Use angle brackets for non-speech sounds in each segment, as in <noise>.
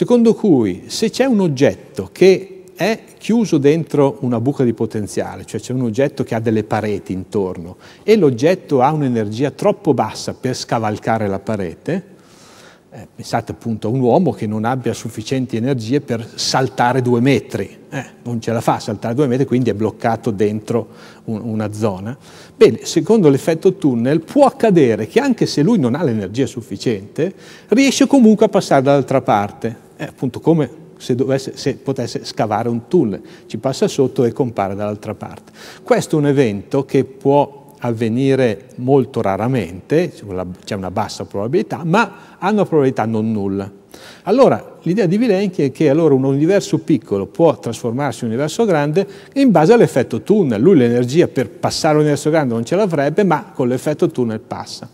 secondo cui se c'è un oggetto che è chiuso dentro una buca di potenziale, cioè c'è un oggetto che ha delle pareti intorno e l'oggetto ha un'energia troppo bassa per scavalcare la parete, eh, pensate appunto a un uomo che non abbia sufficienti energie per saltare due metri, eh, non ce la fa a saltare due metri, quindi è bloccato dentro un, una zona. Bene, secondo l'effetto tunnel può accadere che anche se lui non ha l'energia sufficiente, riesce comunque a passare dall'altra parte è eh, appunto come se, dovesse, se, potesse scavare un tunnel, ci passa sotto e compare dall'altra parte. Questo è un evento che può avvenire molto raramente, c'è una bassa probabilità, ma ha una probabilità non nulla. Allora, l'idea di Vilenchi è che allora un universo piccolo può trasformarsi in un universo grande in base all'effetto tunnel. Lui l'energia per passare un universo grande non ce l'avrebbe, ma con l'effetto tunnel passa.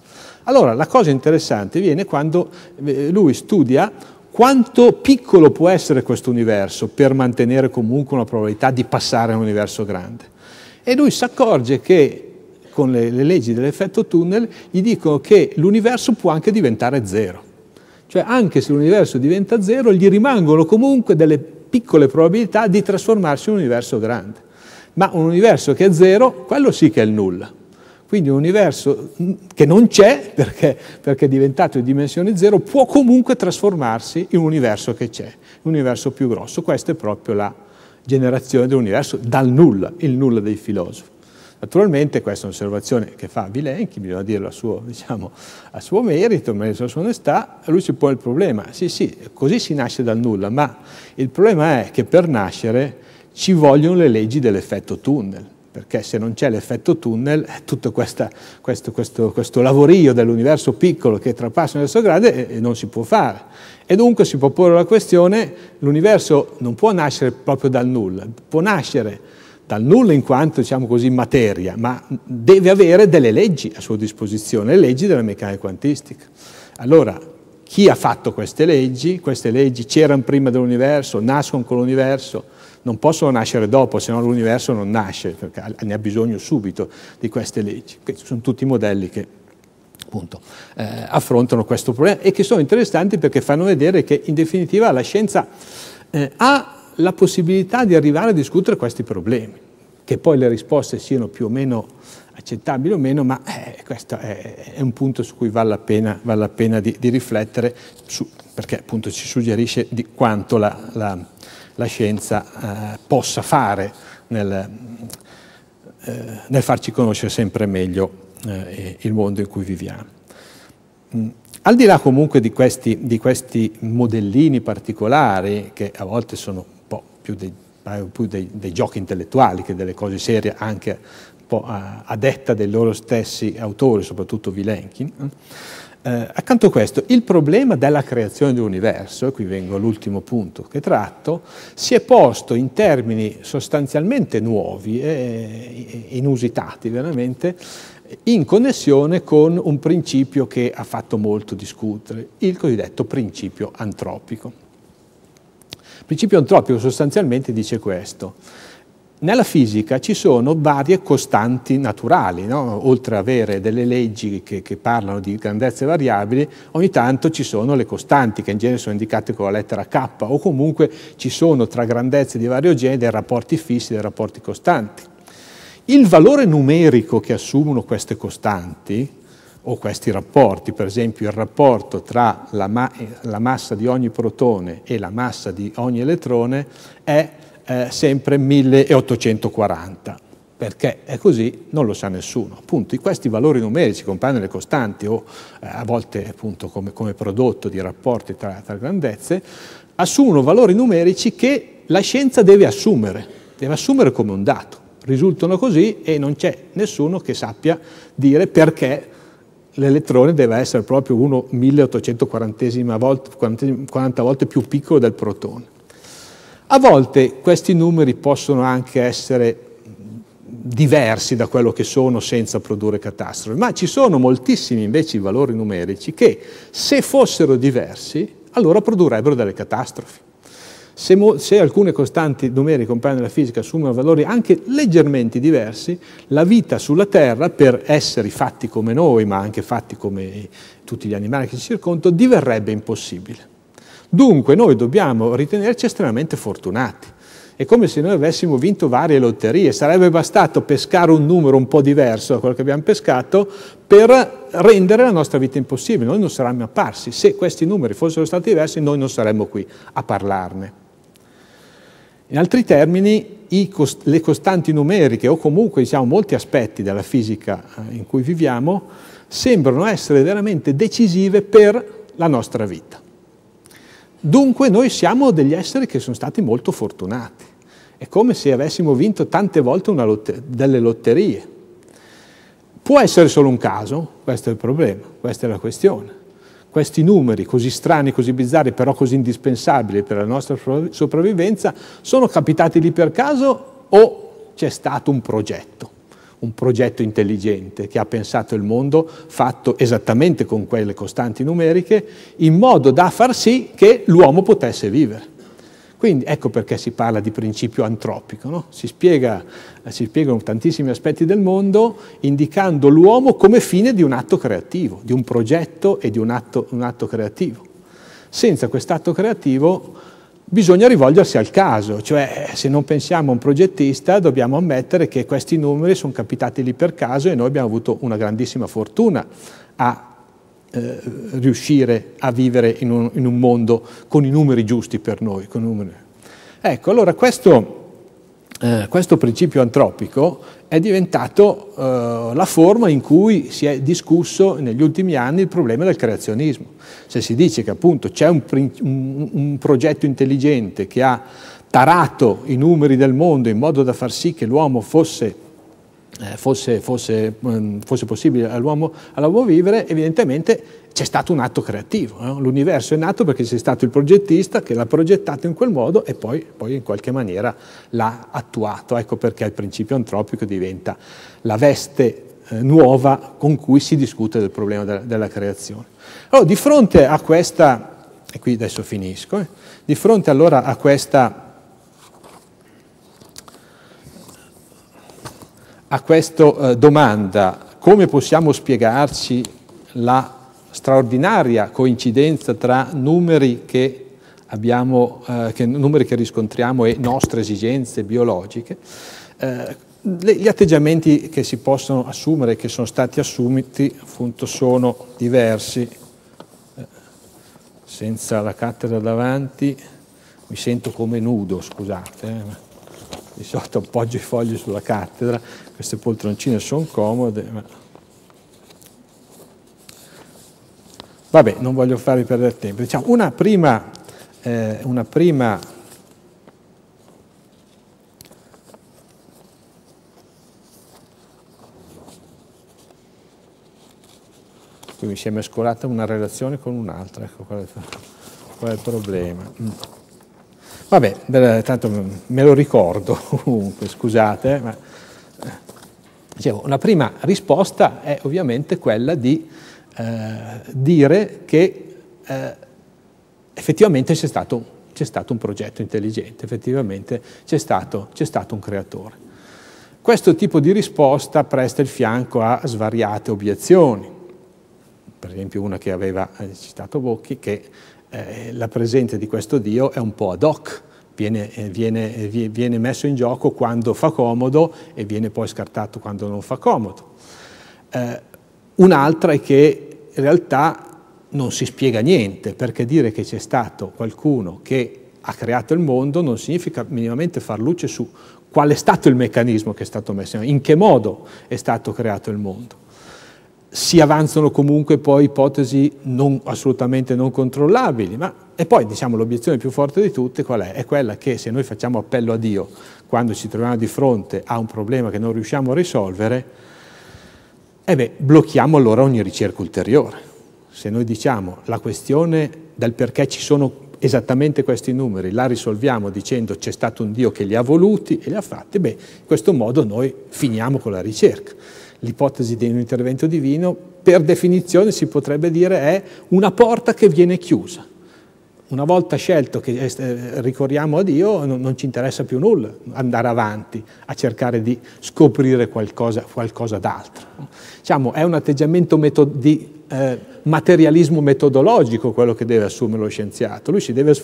Allora, la cosa interessante viene quando eh, lui studia quanto piccolo può essere questo universo per mantenere comunque una probabilità di passare a un universo grande. E lui si accorge che con le, le leggi dell'effetto tunnel gli dicono che l'universo può anche diventare zero. Cioè anche se l'universo diventa zero gli rimangono comunque delle piccole probabilità di trasformarsi in un universo grande. Ma un universo che è zero, quello sì che è il nulla. Quindi un universo mm, che non c'è perché, perché, è diventato di dimensione zero può comunque trasformarsi in un universo che c'è, un universo più grosso. Questa è proprio la generazione dell'universo dal nulla, il nulla dei filosofi. Naturalmente questa è un'osservazione che fa Vilenchi, bisogna dirlo a suo, <laughs> diciamo, a suo merito, ma nella sua onestà, lui si pone il problema, sì sì, così si nasce dal nulla, ma il problema è che per nascere ci vogliono le leggi dell'effetto tunnel perché se non c'è l'effetto tunnel, eh, tutto questa, questo, questo, questo, lavorio dell'universo piccolo che trapassa l'universo grande eh, eh, non si può fare. E dunque si può porre la questione, l'universo non può nascere proprio dal nulla, può nascere dal nulla in quanto, diciamo così, materia, ma deve avere delle leggi a sua disposizione, le leggi della meccanica quantistica. Allora, chi ha fatto queste leggi? Queste leggi c'erano prima dell'universo, nascono con l'universo, non possono nascere dopo, se no l'universo non nasce, perché ne ha bisogno subito di queste leggi. Questi sono tutti modelli che appunto, eh, affrontano questo problema e che sono interessanti perché fanno vedere che in definitiva la scienza eh, ha la possibilità di arrivare a discutere questi problemi, che poi le risposte siano più o meno accettabili o meno, ma eh, questo è, è, un punto su cui vale la pena, vale la pena di, di, riflettere, su, perché appunto ci suggerisce di quanto la, la la scienza eh, possa fare nel, eh, nel, farci conoscere sempre meglio eh, il mondo in cui viviamo. Mm. Al di là comunque di questi, di questi, modellini particolari, che a volte sono un po' più, dei, più dei, dei giochi intellettuali che delle cose serie, anche un po' a, a detta dei loro stessi autori, soprattutto Vilenkin, eh, accanto a questo, il problema della creazione dell'universo, e qui vengo all'ultimo punto che tratto, si è posto in termini sostanzialmente nuovi e inusitati veramente, in connessione con un principio che ha fatto molto discutere, il cosiddetto principio antropico. Il principio antropico sostanzialmente dice questo. Nella fisica ci sono varie costanti naturali, no? oltre ad avere delle leggi che, che, parlano di grandezze variabili, ogni tanto ci sono le costanti che in genere sono indicate con la lettera K o comunque ci sono tra grandezze di vario genere dei rapporti fissi, dei rapporti costanti. Il valore numerico che assumono queste costanti o questi rapporti, per esempio il rapporto tra la, ma la massa di ogni protone e la massa di ogni elettrone è eh, sempre 1840. Perché è così, non lo sa nessuno. Appunto, questi valori numerici compaiono le costanti o eh, a volte appunto come, come, prodotto di rapporti tra, tra grandezze, assumono valori numerici che la scienza deve assumere, deve assumere come un dato. Risultano così e non c'è nessuno che sappia dire perché l'elettrone deve essere proprio 1840 volte, 40 volte più piccolo del protone. A volte questi numeri possono anche essere diversi da quello che sono senza produrre catastrofi, ma ci sono moltissimi invece valori numerici che se fossero diversi allora produrrebbero delle catastrofi. Se, mo, se, alcune costanti numeriche compaiono nella fisica assumono valori anche leggermente diversi, la vita sulla Terra, per esseri fatti come noi, ma anche fatti come tutti gli animali che ci circondano, diverrebbe impossibile. Dunque noi dobbiamo ritenerci estremamente fortunati. È come se noi avessimo vinto varie lotterie, sarebbe bastato pescare un numero un po' diverso da quello che abbiamo pescato per rendere la nostra vita impossibile, noi non saremmo apparsi. Se questi numeri fossero stati diversi noi non saremmo qui a parlarne. In altri termini, cost le costanti numeriche o comunque diciamo, molti aspetti della fisica eh, in cui viviamo sembrano essere veramente decisive per la nostra vita. Dunque noi siamo degli esseri che sono stati molto fortunati. È come se avessimo vinto tante volte lotter- delle lotterie. Può essere solo un caso, questo è il problema, questa è la questione. Questi numeri così strani, così bizzarri, però così indispensabili per la nostra sopravvivenza, sono capitati lì per caso o c'è stato un progetto? un progetto intelligente che ha pensato il mondo, fatto esattamente con quelle costanti numeriche, in modo da far sì che l'uomo potesse vivere. Quindi ecco perché si parla di principio antropico, no? si, spiega, eh, si, spiegano tantissimi aspetti del mondo indicando l'uomo come fine di un atto creativo, di un progetto e di un atto, un atto creativo. Senza quest'atto creativo bisogna rivolgersi al caso, cioè se non pensiamo a un progettista dobbiamo ammettere che questi numeri sono capitati lì per caso e noi abbiamo avuto una grandissima fortuna a eh, riuscire a vivere in un, in un, mondo con i numeri giusti per noi. Ecco, allora questo eh, questo principio antropico è diventato eh, la forma in cui si è discusso negli ultimi anni il problema del creazionismo. Se si dice che appunto c'è un, un, un progetto intelligente che ha tarato i numeri del mondo in modo da far sì che l'uomo fosse eh, fosse, fosse, mm, fosse, possibile all'uomo, all'uomo, vivere, evidentemente c'è stato un atto creativo. No? L'universo è nato perché c'è stato il progettista che l'ha progettato in quel modo e poi, poi in qualche maniera l'ha attuato. Ecco perché il principio antropico diventa la veste eh, nuova con cui si discute del problema della, della, creazione. Allora, di fronte a questa, e qui adesso finisco, eh, di fronte allora a questa a questa eh, domanda, come possiamo spiegarci la straordinaria coincidenza tra numeri che, abbiamo, eh, che, numeri che riscontriamo e nostre esigenze biologiche, eh, gli atteggiamenti che si possono assumere, che sono stati assumiti, appunto, sono diversi. Eh, senza la cattedra davanti mi sento come nudo, scusate. Eh, di solito appoggio i fogli sulla cattedra, queste poltroncine sono comode. Ma... Vabbè, non voglio farvi perdere tempo. Diciamo, una prima, eh, una prima qui mi si è mescolata una relazione con un'altra, ecco qual è, il problema. Mm. Vabbè, tanto me lo ricordo <laughs> comunque, scusate, ma eh, dicevo, una prima risposta è ovviamente quella di eh, dire che eh, effettivamente c'è stato, c'è stato, un progetto intelligente, effettivamente c'è stato, c'è stato un creatore. Questo tipo di risposta presta il fianco a svariate obiezioni, per esempio una che aveva eh, citato Bocchi, che eh, la presenza di questo Dio è un po' ad hoc, viene, eh, viene, eh, viene messo in gioco quando fa comodo e viene poi scartato quando non fa comodo. Eh, un'altra è che in realtà non si spiega niente, perché dire che c'è stato qualcuno che ha creato il mondo non significa minimamente far luce su qual è stato il meccanismo che è stato messo, in, in che modo è stato creato il mondo si avanzano comunque poi ipotesi non, assolutamente non controllabili, ma e poi diciamo l'obiezione più forte di tutte qual è? È quella che se noi facciamo appello a Dio quando ci troviamo di fronte a un problema che non riusciamo a risolvere, eh beh, blocchiamo allora ogni ricerca ulteriore. Se noi diciamo la questione del perché ci sono esattamente questi numeri, la risolviamo dicendo c'è stato un Dio che li ha voluti e li ha fatti, beh, in questo modo noi finiamo con la ricerca l'ipotesi di un intervento divino, per definizione si potrebbe dire è una porta che viene chiusa. Una volta scelto che eh, ricorriamo a Dio non, ci interessa più nulla andare avanti a cercare di scoprire qualcosa, qualcosa d'altro. Diciamo, è un atteggiamento metod- di eh, materialismo metodologico quello che deve assumere lo scienziato. Lui si deve